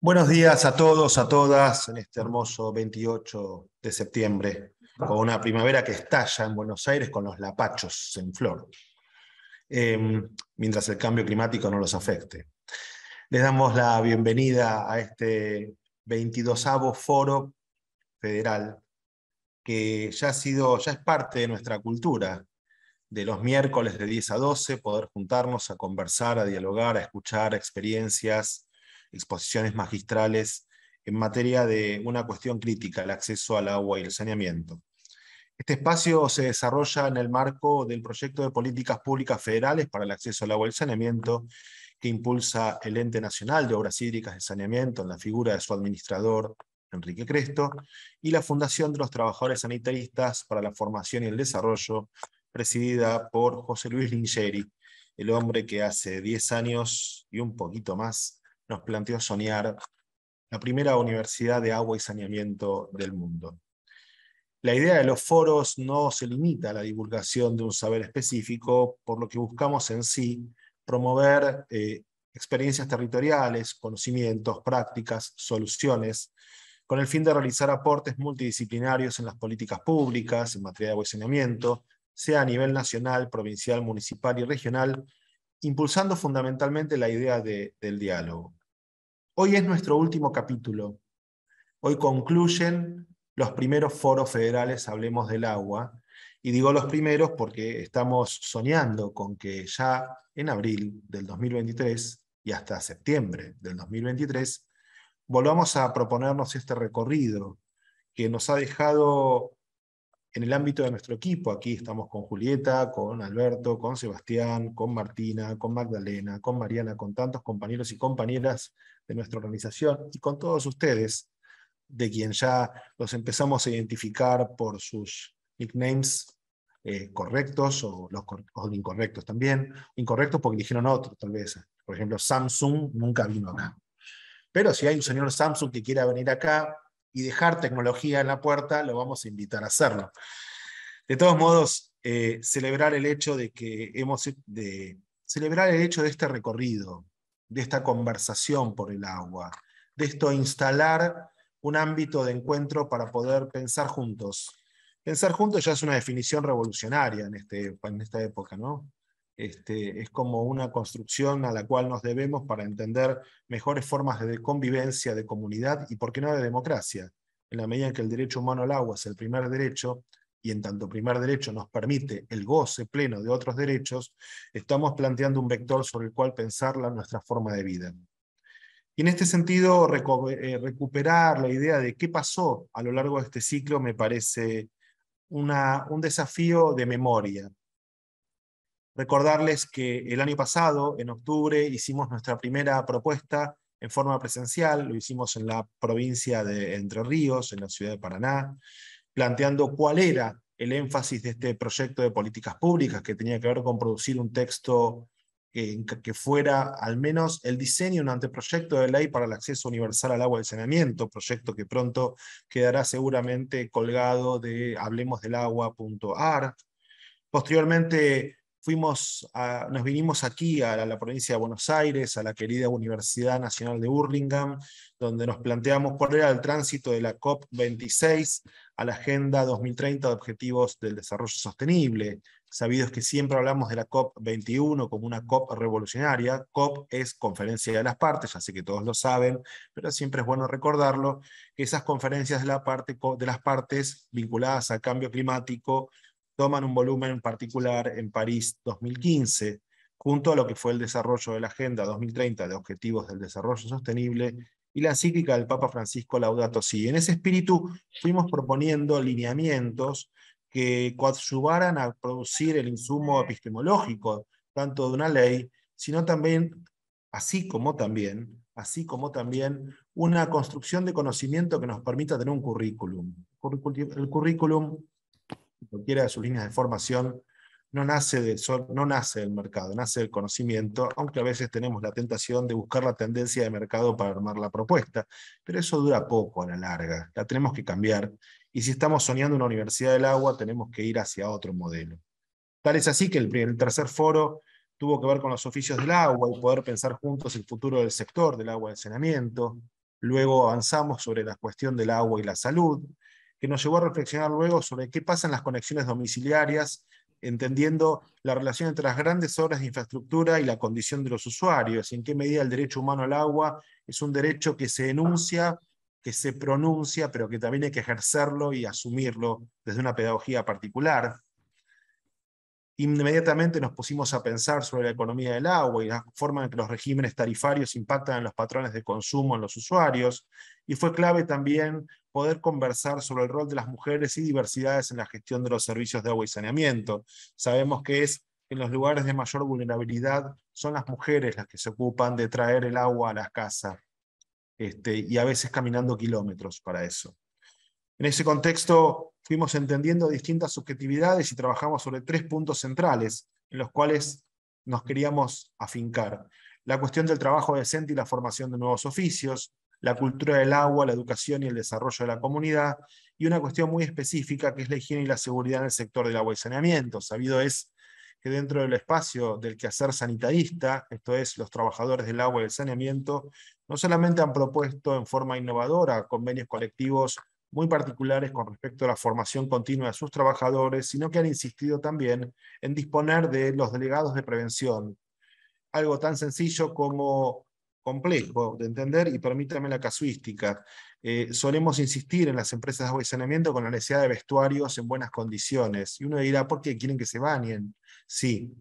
Buenos días a todos, a todas, en este hermoso 28 de septiembre, con una primavera que estalla en Buenos Aires con los lapachos en flor, em, mientras el cambio climático no los afecte. Les damos la bienvenida a este 22 Foro Federal, que ya, ha sido, ya es parte de nuestra cultura, de los miércoles de 10 a 12, poder juntarnos a conversar, a dialogar, a escuchar experiencias exposiciones magistrales en materia de una cuestión crítica, el acceso al agua y el saneamiento. Este espacio se desarrolla en el marco del proyecto de políticas públicas federales para el acceso al agua y el saneamiento que impulsa el Ente Nacional de Obras Hídricas de Saneamiento en la figura de su administrador, Enrique Cresto, y la Fundación de los Trabajadores Sanitaristas para la Formación y el Desarrollo, presidida por José Luis Lingeri, el hombre que hace 10 años y un poquito más nos planteó soñar la primera universidad de agua y saneamiento del mundo. La idea de los foros no se limita a la divulgación de un saber específico, por lo que buscamos en sí promover eh, experiencias territoriales, conocimientos, prácticas, soluciones, con el fin de realizar aportes multidisciplinarios en las políticas públicas, en materia de agua y saneamiento, sea a nivel nacional, provincial, municipal y regional, impulsando fundamentalmente la idea del diálogo. Hoy es nuestro último capítulo. Hoy concluyen los primeros foros federales Hablemos del Agua. Y digo los primeros porque estamos soñando con que ya en abril del 2023 y hasta septiembre del 2023 volvamos a proponernos este recorrido que nos ha dejado en el ámbito de nuestro equipo. Aquí estamos con Julieta, con Alberto, con Sebastián, con Martina, con Magdalena, con Mariana, con tantos compañeros y compañeras de nuestra organización y con todos ustedes, de quien ya los empezamos a identificar por sus nicknames eh, correctos o los o incorrectos también. Incorrectos porque eligieron otro, tal vez. Por ejemplo, Samsung nunca vino acá. Pero si hay un señor Samsung que quiera venir acá, y dejar tecnología en la puerta, lo vamos a invitar a hacerlo. De todos modos, eh, celebrar el hecho de que hemos, de, celebrar el hecho de este recorrido, de esta conversación por el agua, de esto instalar un ámbito de encuentro para poder pensar juntos. Pensar juntos ya es una definición revolucionaria en, este, en esta época, ¿no? Este, es como una construcción a la cual nos debemos para entender mejores formas de convivencia, de comunidad y, por qué no, de democracia. En la medida en que el derecho humano al agua es el primer derecho, y en tanto primer derecho nos permite el goce pleno de otros derechos, estamos planteando un vector sobre el cual pensar la, nuestra forma de vida. Y en este sentido, eh, recuperar la idea de qué pasó a lo largo de este ciclo me parece un desafío de memoria, Recordarles que el año pasado, en octubre, hicimos nuestra primera propuesta en forma presencial, lo hicimos en la provincia de Entre Ríos, en la ciudad de Paraná, planteando cuál era el énfasis de este proyecto de políticas públicas, que tenía que ver con producir un texto que, fuera al menos el diseño, un anteproyecto de ley para el acceso universal al agua y saneamiento, proyecto que pronto quedará seguramente colgado de hablemosdelagua.ar. Posteriormente fuimos a, nos vinimos aquí a la, provincia de Buenos Aires, a la querida Universidad Nacional de Burlingame, donde nos planteamos cuál era el tránsito de la COP26 a la Agenda 2030 de Objetivos del Desarrollo Sostenible. Sabidos que siempre hablamos de la COP21 como una COP revolucionaria. COP es Conferencia de las Partes, ya sé que todos lo saben, pero siempre es bueno recordarlo. que Esas conferencias de, de las partes vinculadas al cambio climático toman un volumen particular en París 2015, junto a lo que fue el desarrollo de la Agenda 2030 de Objetivos del Desarrollo Sostenible y la encíclica del Papa Francisco Laudato Si. En ese espíritu fuimos proponiendo lineamientos que coadyuvaran a producir el insumo epistemológico, tanto de una ley, sino también, así como también, así como también una construcción de conocimiento que nos permita tener un currículum. El currículum cualquiera de sus líneas de formación, no nace, no nace del mercado, nace del conocimiento, aunque a veces tenemos la tentación de buscar la tendencia de mercado para armar la propuesta, pero eso dura poco a la larga, la tenemos que cambiar, y si estamos soñando una universidad del agua, tenemos que ir hacia otro modelo. Tal es así que el, el tercer foro tuvo que ver con los oficios del agua y poder pensar juntos el futuro del sector del agua de saneamiento. Luego avanzamos sobre la cuestión del agua y la salud, que nos llevó a reflexionar luego sobre qué pasa en las conexiones domiciliarias, entendiendo la relación entre las grandes obras de infraestructura y la condición de los usuarios, y en qué medida el derecho humano al agua es un derecho que se enuncia, que se pronuncia, pero que también hay que ejercerlo y asumirlo desde una pedagogía particular. Inmediatamente nos pusimos a pensar sobre la economía del agua y la forma en que los regímenes tarifarios impactan en los patrones de consumo en los usuarios. Y fue clave también poder conversar sobre el rol de las mujeres y diversidades en la gestión de los servicios de agua y saneamiento. Sabemos que es en los lugares de mayor vulnerabilidad son las mujeres las que se ocupan de traer el agua a las casas este, y a veces caminando kilómetros para eso. En ese contexto, fuimos entendiendo distintas subjetividades y trabajamos sobre tres puntos centrales en los cuales nos queríamos afincar. La cuestión del trabajo decente y la formación de nuevos oficios, la cultura del agua, la educación y el desarrollo de la comunidad, y una cuestión muy específica que es la higiene y la seguridad en el sector del agua y saneamiento. Sabido es que dentro del espacio del quehacer sanitarista, esto es, los trabajadores del agua y el saneamiento, no solamente han propuesto en forma innovadora convenios colectivos muy particulares con respecto a la formación continua de sus trabajadores, sino que han insistido también en disponer de los delegados de prevención, algo tan sencillo como complejo de entender y permítanme la casuística. Eh, solemos insistir en las empresas de agua y saneamiento con la necesidad de vestuarios en buenas condiciones. Y uno dirá, ¿por qué quieren que se bañen? Sí.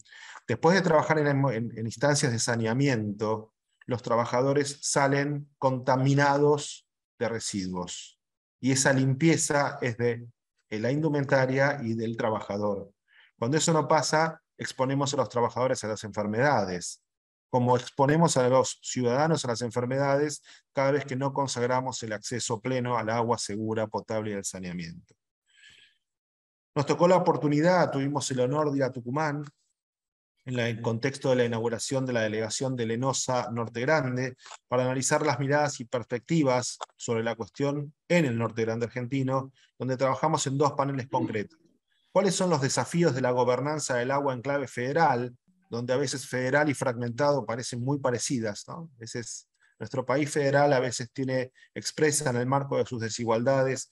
Después de trabajar en instancias de saneamiento, los trabajadores salen contaminados de residuos y esa limpieza es de la indumentaria y del trabajador. Cuando eso no pasa, exponemos a los trabajadores a las enfermedades, como exponemos a los ciudadanos a las enfermedades cada vez que no consagramos el acceso pleno al agua segura, potable y al saneamiento. Nos tocó la oportunidad, tuvimos el honor de ir a Tucumán en el contexto de la inauguración de la delegación de Lenosa Norte Grande, para analizar las miradas y perspectivas sobre la cuestión en el Norte Grande argentino, donde trabajamos en dos paneles concretos. ¿Cuáles son los desafíos de la gobernanza del agua en clave federal, donde a veces federal y fragmentado parecen muy parecidas? ¿no? nuestro país federal a veces tiene expresa en el marco de sus desigualdades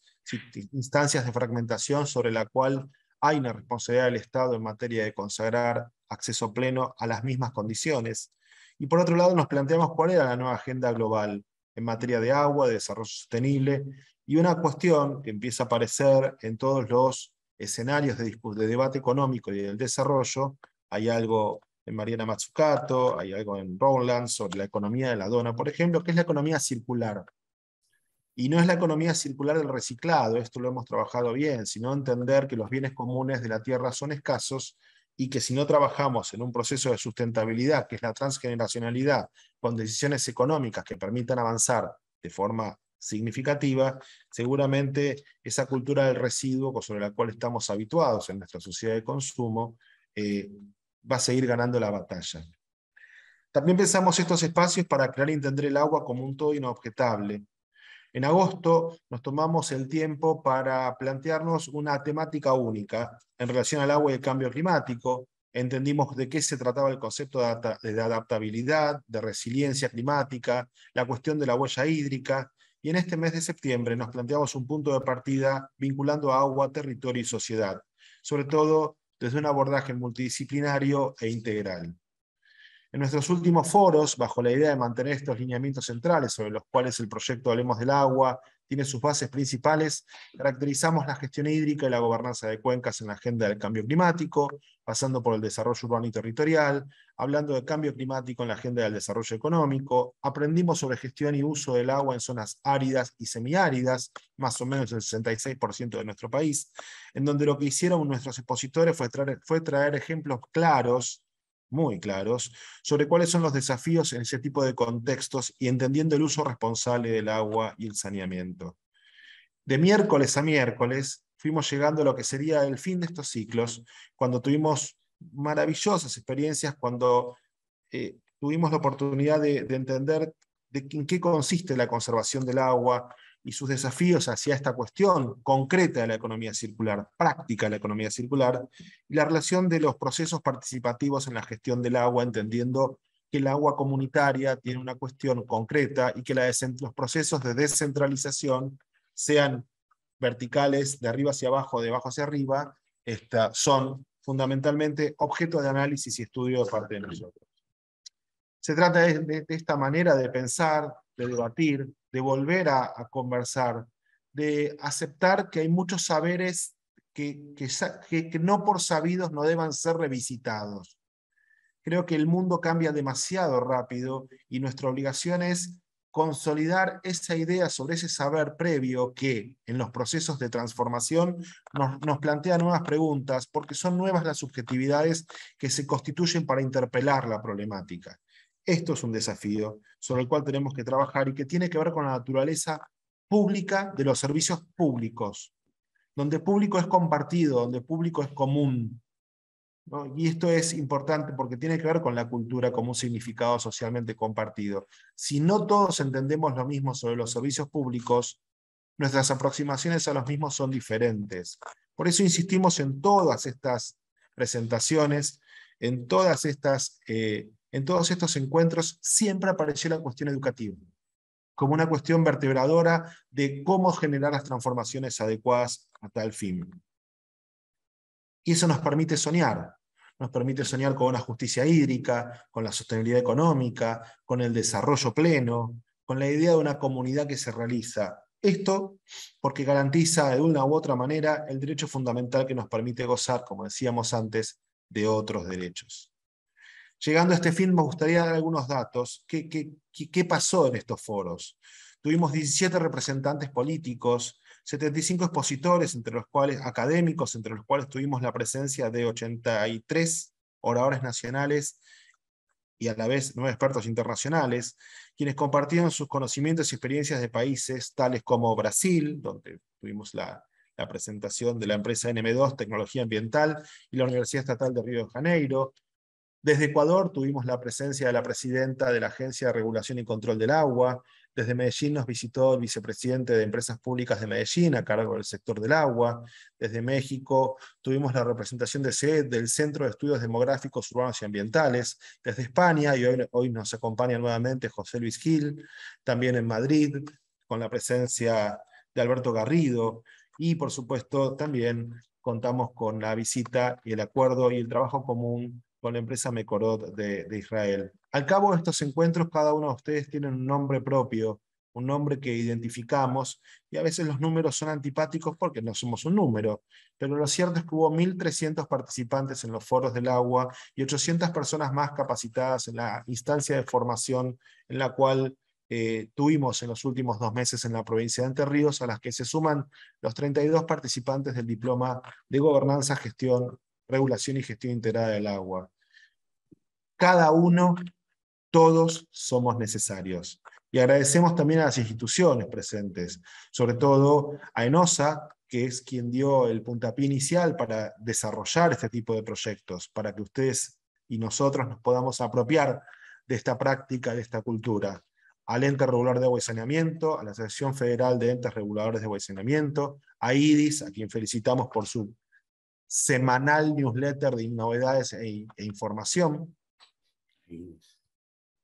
instancias de fragmentación sobre la cual hay una responsabilidad del Estado en materia de consagrar acceso pleno a las mismas condiciones. Y por otro lado, nos planteamos cuál era la nueva agenda global en materia de agua, de desarrollo sostenible, y una cuestión que empieza a aparecer en todos los escenarios de, debate económico y del desarrollo. Hay algo en Mariana Mazzucato, hay algo en Roland sobre la economía de la dona, por ejemplo, que es la economía circular. Y no es la economía circular del reciclado, esto lo hemos trabajado bien, sino entender que los bienes comunes de la tierra son escasos y que si no trabajamos en un proceso de sustentabilidad, que es la transgeneracionalidad, con decisiones económicas que permitan avanzar de forma significativa, seguramente esa cultura del residuo sobre la cual estamos habituados en nuestra sociedad de consumo eh, va a seguir ganando la batalla. También pensamos estos espacios para crear y entender el agua como un todo inobjetable, en agosto nos tomamos el tiempo para plantearnos una temática única en relación al agua y el cambio climático. Entendimos de qué se trataba el concepto de adaptabilidad, de resiliencia climática, la cuestión de la huella hídrica, y en este mes de septiembre nos planteamos un punto de partida vinculando agua, territorio y sociedad, sobre todo desde un abordaje multidisciplinario e integral. En nuestros últimos foros, bajo la idea de mantener estos lineamientos centrales sobre los cuales el proyecto Hablemos del Agua tiene sus bases principales, caracterizamos la gestión hídrica y la gobernanza de cuencas en la agenda del cambio climático, pasando por el desarrollo urbano y territorial, hablando de cambio climático en la agenda del desarrollo económico, aprendimos sobre gestión y uso del agua en zonas áridas y semiáridas, más o menos el 66% de nuestro país, en donde lo que hicieron nuestros expositores fue traer, fue traer ejemplos claros muy claros sobre cuáles son los desafíos en ese tipo de contextos y entendiendo el uso responsable del agua y el saneamiento. De miércoles a miércoles fuimos llegando a lo que sería el fin de estos ciclos, cuando tuvimos maravillosas experiencias, cuando eh, tuvimos la oportunidad de, entender en qué consiste la conservación del agua, y sus desafíos hacia esta cuestión concreta de la economía circular, práctica de la economía circular, y la relación de los procesos participativos en la gestión del agua, entendiendo que el agua comunitaria tiene una cuestión concreta y que los procesos de descentralización sean verticales, de arriba hacia abajo, de abajo hacia arriba, esta, son fundamentalmente objeto de análisis y estudio de parte de nosotros. Se trata de esta manera de pensar, de debatir, de volver a, conversar, de aceptar que hay muchos saberes que, que, no por sabidos no deban ser revisitados. Creo que el mundo cambia demasiado rápido y nuestra obligación es consolidar esa idea sobre ese saber previo que en los procesos de transformación nos, nos, plantea nuevas preguntas, porque son nuevas las subjetividades que se constituyen para interpelar la problemática. Esto es un desafío sobre el cual tenemos que trabajar y que tiene que ver con la naturaleza pública de los servicios públicos, donde público es compartido, donde público es común. Y esto es importante porque tiene que ver con la cultura como un significado socialmente compartido. Si no todos entendemos lo mismo sobre los servicios públicos, nuestras aproximaciones a los mismos son diferentes. Por eso insistimos en todas estas presentaciones, en todas estas eh, en todos estos encuentros siempre apareció la cuestión educativa, como una cuestión vertebradora de cómo generar las transformaciones adecuadas a tal fin. Y eso nos permite soñar, nos permite soñar con una justicia hídrica, con la sostenibilidad económica, con el desarrollo pleno, con la idea de una comunidad que se realiza. Esto porque garantiza de una u otra manera el derecho fundamental que nos permite gozar, como decíamos antes, de otros derechos. Llegando a este fin, me gustaría dar algunos datos. ¿Qué, pasó en estos foros? Tuvimos 17 representantes políticos, 75 expositores, entre los cuales académicos, entre los cuales tuvimos la presencia de 83 oradores nacionales y a la vez nueve expertos internacionales, quienes compartieron sus conocimientos y experiencias de países tales como Brasil, donde tuvimos la, la presentación de la empresa NM2, Tecnología Ambiental, y la Universidad Estatal de Río de Janeiro, desde Ecuador tuvimos la presencia de la presidenta de la Agencia de Regulación y Control del Agua. Desde Medellín nos visitó el vicepresidente de Empresas Públicas de Medellín a cargo del sector del agua. Desde México tuvimos la representación de CED, del Centro de Estudios Demográficos Urbanos y Ambientales. Desde España, y hoy, hoy nos acompaña nuevamente José Luis Gil, también en Madrid, con la presencia de Alberto Garrido. Y por supuesto también contamos con la visita y el acuerdo y el trabajo común con la empresa Mekorot de, Israel. Al cabo de estos encuentros, cada uno de ustedes tiene un nombre propio, un nombre que identificamos, y a veces los números son antipáticos porque no somos un número, pero lo cierto es que hubo 1.300 participantes en los foros del agua y 800 personas más capacitadas en la instancia de formación en la cual eh, tuvimos en los últimos dos meses en la provincia de Entre Ríos, a las que se suman los 32 participantes del diploma de Gobernanza, Gestión, Regulación y Gestión Integrada del Agua cada uno, todos somos necesarios. Y agradecemos también a las instituciones presentes, sobre todo a ENOSA, que es quien dio el puntapié inicial para desarrollar este tipo de proyectos, para que ustedes y nosotros nos podamos apropiar de esta práctica, de esta cultura. Al Ente Regular de Agua y Saneamiento, a la Asociación Federal de Entes Reguladores de Agua y Saneamiento, a IDIS, a quien felicitamos por su semanal newsletter de novedades e, e información,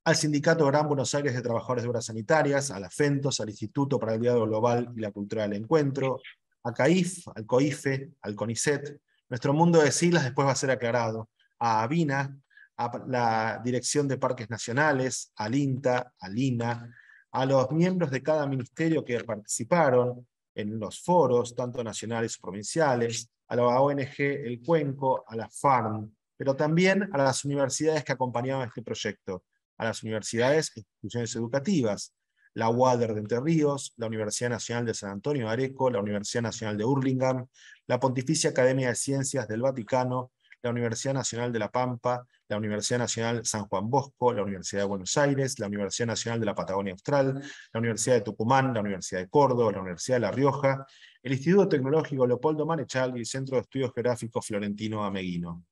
al Sindicato Gran Buenos Aires de Trabajadores de Obras Sanitarias, a la FENTOS, al Instituto para el Diálogo Global y la Cultura del Encuentro, a CAIF, al COIFE, al CONICET, nuestro mundo de siglas después va a ser aclarado, a ABINA, a la Dirección de Parques Nacionales, al INTA, al INA, a los miembros de cada ministerio que participaron en los foros, tanto nacionales como provinciales, a la ONG El Cuenco, a la FARM, pero también a las universidades que acompañaban este proyecto, a las universidades e instituciones educativas, la UADER de Entre Ríos, la Universidad Nacional de San Antonio Areco, la Universidad Nacional de Hurlingham, la Pontificia Academia de Ciencias del Vaticano, la Universidad Nacional de La Pampa, la Universidad Nacional San Juan Bosco, la Universidad de Buenos Aires, la Universidad Nacional de la Patagonia Austral, la Universidad de Tucumán, la Universidad de Córdoba, la Universidad de La Rioja, el Instituto Tecnológico Leopoldo Manechal y el Centro de Estudios Geográficos Florentino Ameguino.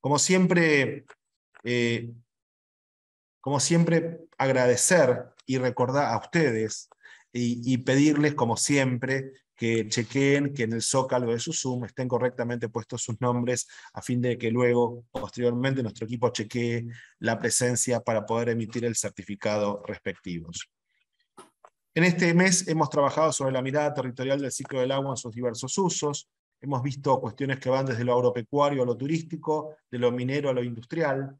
Como siempre, eh, siempre, agradecer y recordar a ustedes y, pedirles, como siempre, que chequeen que en el zócalo de su Zoom estén correctamente puestos sus nombres a fin de que luego, posteriormente, nuestro equipo chequee la presencia para poder emitir el certificado respectivos. En este mes hemos trabajado sobre la mirada territorial del ciclo del agua en sus diversos usos, Hemos visto cuestiones que van desde lo agropecuario a lo turístico, de lo minero a lo industrial,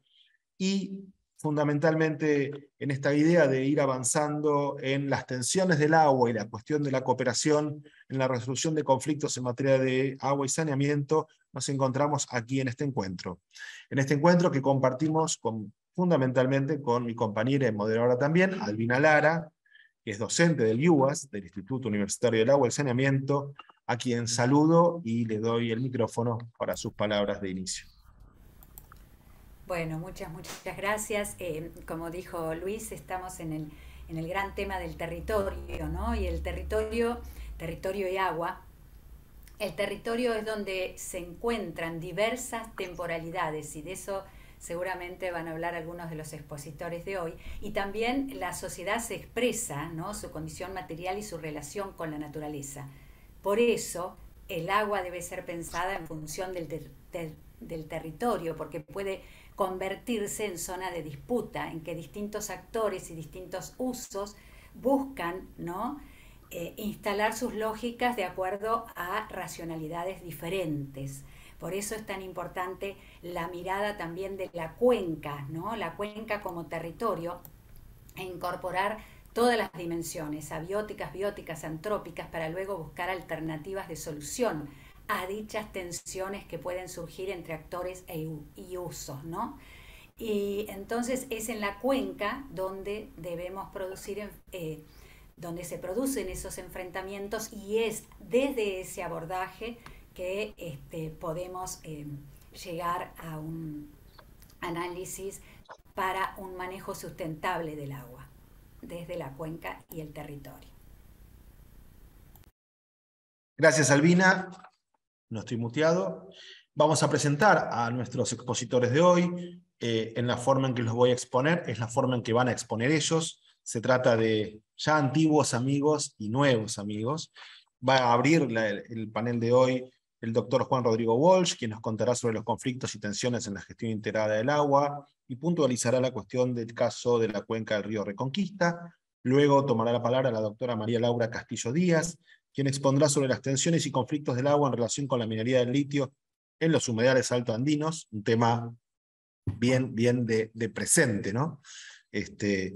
y fundamentalmente en esta idea de ir avanzando en las tensiones del agua y la cuestión de la cooperación en la resolución de conflictos en materia de agua y saneamiento, nos encontramos aquí en este encuentro. En este encuentro que compartimos con, fundamentalmente con mi compañera y moderadora también, Albina Lara, que es docente del IUAS, del Instituto Universitario del Agua y Saneamiento, a quien saludo y le doy el micrófono para sus palabras de inicio. Bueno, muchas, muchas gracias. Eh, como dijo Luis, estamos en el, en el, gran tema del territorio, ¿no? Y el territorio, territorio y agua. El territorio es donde se encuentran diversas temporalidades y de eso seguramente van a hablar algunos de los expositores de hoy. Y también la sociedad se expresa, ¿no? Su condición material y su relación con la naturaleza. Por eso, el agua debe ser pensada en función del, territorio, porque puede convertirse en zona de disputa, en que distintos actores y distintos usos buscan eh, instalar sus lógicas de acuerdo a racionalidades diferentes. Por eso es tan importante la mirada también de la cuenca, ¿no? la cuenca como territorio, e incorporar todas las dimensiones, abióticas, bióticas, antrópicas, para luego buscar alternativas de solución a dichas tensiones que pueden surgir entre actores e y usos, Y entonces es en la cuenca donde debemos producir, eh, donde se producen esos enfrentamientos y es desde ese abordaje que este, podemos em, llegar a un análisis para un manejo sustentable del agua desde la cuenca y el territorio. Gracias, Albina. No estoy muteado. Vamos a presentar a nuestros expositores de hoy. Eh, en la forma en que los voy a exponer, es la forma en que van a exponer ellos. Se trata de ya antiguos amigos y nuevos amigos. Va a abrir el, el panel de hoy el doctor Juan Rodrigo Walsh, quien nos contará sobre los conflictos y tensiones en la gestión integrada del agua, y puntualizará la cuestión del caso de la cuenca del río Reconquista. Luego tomará la palabra la doctora María Laura Castillo Díaz, quien expondrá sobre las tensiones y conflictos del agua en relación con la minería del litio en los humedales altoandinos, un tema bien, bien de, de presente, ¿no? Este,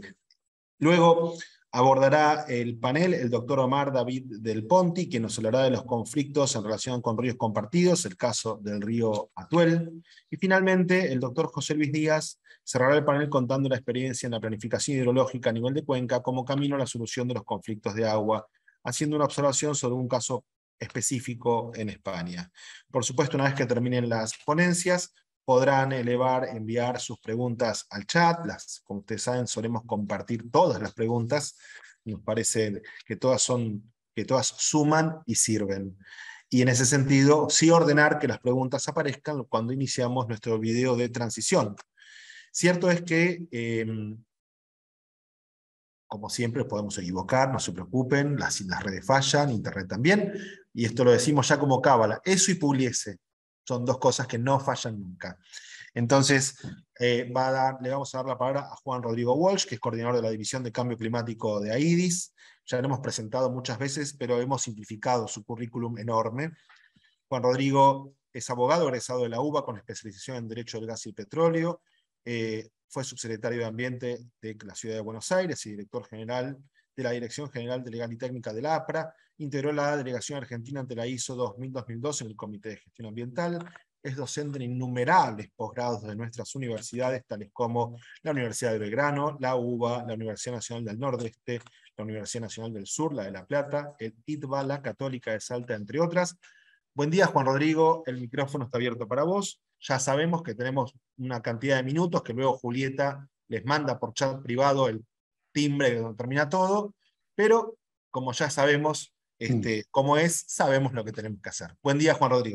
luego abordará el panel el doctor Omar David del Ponti, quien nos hablará de los conflictos en relación con ríos compartidos, el caso del río Atuel. Y finalmente, el doctor José Luis Díaz cerrará el panel contando la experiencia en la planificación hidrológica a nivel de cuenca como camino a la solución de los conflictos de agua, haciendo una observación sobre un caso específico en España. Por supuesto, una vez que terminen las ponencias, podrán elevar, enviar sus preguntas al chat. Las, como ustedes saben, solemos compartir todas las preguntas. Nos parece que todas, son, que todas suman y sirven. Y en ese sentido, sí ordenar que las preguntas aparezcan cuando iniciamos nuestro video de transición. Cierto es que, em, como siempre, podemos equivocar, no se preocupen, las, las redes fallan, Internet también, y esto lo decimos ya como cábala, eso y puliese, son dos cosas que no fallan nunca. Entonces, eh, va a dar, le vamos a dar la palabra a Juan Rodrigo Walsh, que es coordinador de la División de Cambio Climático de AIDIS. Ya lo hemos presentado muchas veces, pero hemos simplificado su currículum enorme. Juan Rodrigo es abogado egresado de la UBA con especialización en Derecho de Gas y Petróleo. Eh, fue subsecretario de Ambiente de la Ciudad de Buenos Aires y director general de la Dirección General de Legal y Técnica de la APRA, integró la Delegación Argentina ante la ISO 2000-2002 en el Comité de Gestión Ambiental, es docente en innumerables posgrados de nuestras universidades, tales como la Universidad de Belgrano, la UBA, la Universidad Nacional del Nordeste, la Universidad Nacional del Sur, la de La Plata, el ITBA, la Católica de Salta, entre otras. Buen día, Juan Rodrigo, el micrófono está abierto para vos. Ya sabemos que tenemos una cantidad de minutos que luego Julieta les manda por chat privado el timbre donde termina todo, pero como ya sabemos mm. este, cómo es, sabemos lo que tenemos que hacer. Buen día, Juan Rodrigo.